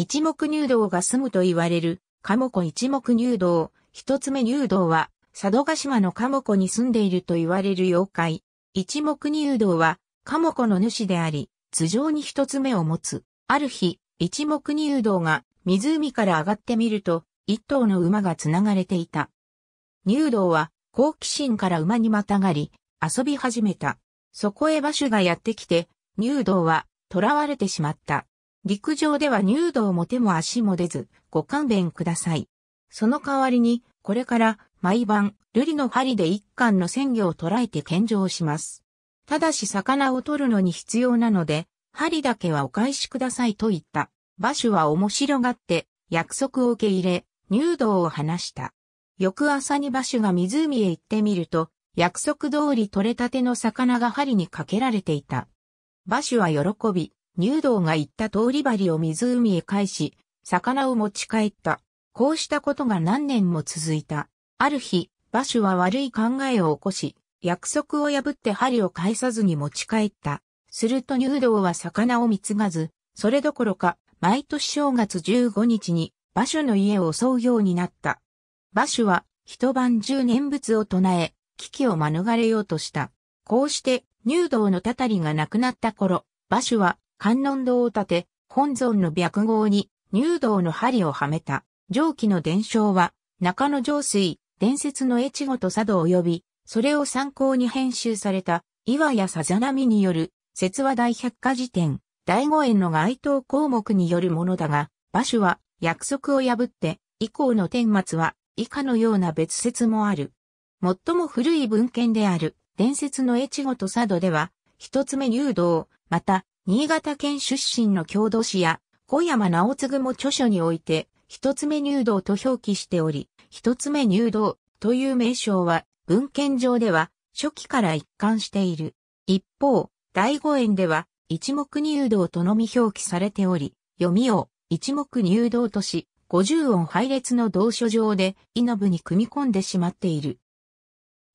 一目入道が住むと言われる、カモコ一目入道、一つ目入道は、佐渡島のモコに住んでいると言われる妖怪。一目入道は、カモコの主であり、頭上に一つ目を持つ。ある日、一目入道が湖から上がってみると、一頭の馬が繋がれていた。入道は好奇心から馬にまたがり、遊び始めた。そこへ馬主がやってきて、入道は囚われてしまった。陸上では入道も手も足も出ず、ご勘弁ください。その代わりに、これから毎晩、瑠璃の針で一貫の鮮魚を捕らえて献上します。ただし魚を取るのに必要なので、針だけはお返しくださいと言った。馬主は面白がって、約束を受け入れ、入道を話した。翌朝に馬主が湖へ行ってみると、約束通り取れたての魚が針にかけられていた。馬主は喜び、入道が言った通り針を湖へ返し、魚を持ち帰った。こうしたことが何年も続いた。ある日、馬主は悪い考えを起こし、約束を破って針を返さずに持ち帰った。すると入道は魚を貢がず、それどころか、毎年正月15日に馬主の家を襲うようになった。馬主は一晩中念仏を唱え、危機を免れようとした。こうして入道のたたりがなくなった頃、馬主は観音堂を建て、本尊の白号に入道の針をはめた。上記の伝承は、中野上水、伝説の越後と佐渡及び、それを参考に編集された、岩屋さざ波による、説話大百科事典、第五円の該当項目によるものだが、場所は約束を破って、以降の天末は、以下のような別説もある。最も古い文献である、伝説の越後と佐渡では、一つ目入道、また、新潟県出身の郷土史や、小山直次も著書において、一つ目入道と表記しており、一つ目入道という名称は、文献上では、初期から一貫している。一方、第五園では、一目入道とのみ表記されており、読みを一目入道とし、五十音配列の同書上で、イノブに組み込んでしまっている。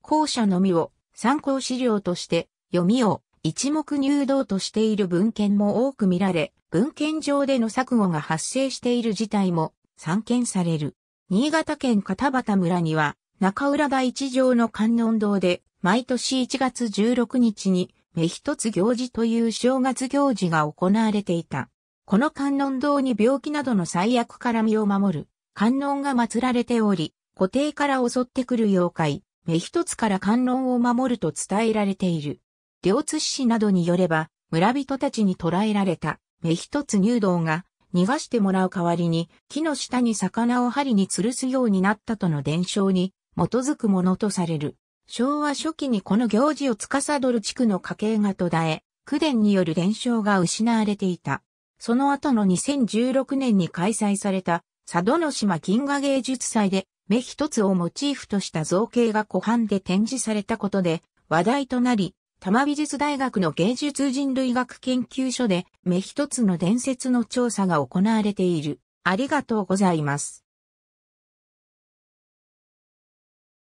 後者のみを参考資料として、読みを一目入道としている文献も多く見られ、文献上での錯誤が発生している事態も散見される。新潟県片端村には、中浦大一条の観音堂で、毎年1月16日に、目一つ行事という正月行事が行われていた。この観音堂に病気などの最悪から身を守る観音が祀られており、固定から襲ってくる妖怪、目一つから観音を守ると伝えられている。両津市などによれば、村人たちに捕らえられた、目一つ入道が、逃がしてもらう代わりに、木の下に魚を針に吊るすようになったとの伝承に、基づくものとされる。昭和初期にこの行事を司る地区の家系が途絶え、九伝による伝承が失われていた。その後の2016年に開催された、佐渡島銀河芸術祭で、目一つをモチーフとした造形が湖畔で展示されたことで、話題となり、多摩美術大学の芸術人類学研究所で、目一つの伝説の調査が行われている。ありがとうございます。